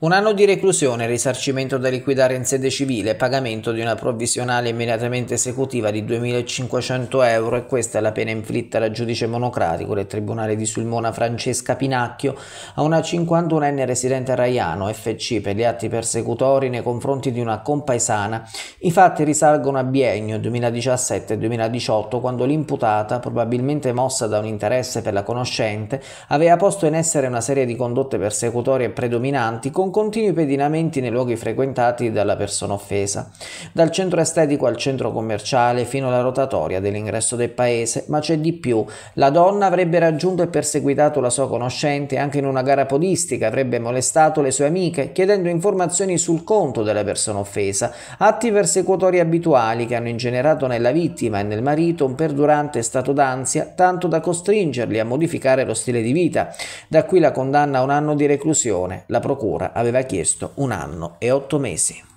Un anno di reclusione, risarcimento da liquidare in sede civile, pagamento di una provvisionale immediatamente esecutiva di 2.500 euro e questa è la pena inflitta dal giudice monocratico del Tribunale di Sulmona Francesca Pinacchio a una 51enne residente a Raiano, FC, per gli atti persecutori nei confronti di una compaesana. I fatti risalgono a biennio 2017-2018 quando l'imputata, probabilmente mossa da un interesse per la conoscente, aveva posto in essere una serie di condotte persecutorie predominanti con continui pedinamenti nei luoghi frequentati dalla persona offesa, dal centro estetico al centro commerciale fino alla rotatoria dell'ingresso del paese, ma c'è di più, la donna avrebbe raggiunto e perseguitato la sua conoscente anche in una gara podistica, avrebbe molestato le sue amiche chiedendo informazioni sul conto della persona offesa, atti persecutori abituali che hanno ingenerato nella vittima e nel marito un perdurante stato d'ansia tanto da costringerli a modificare lo stile di vita. Da qui la condanna a un anno di reclusione. La procura aveva chiesto un anno e otto mesi.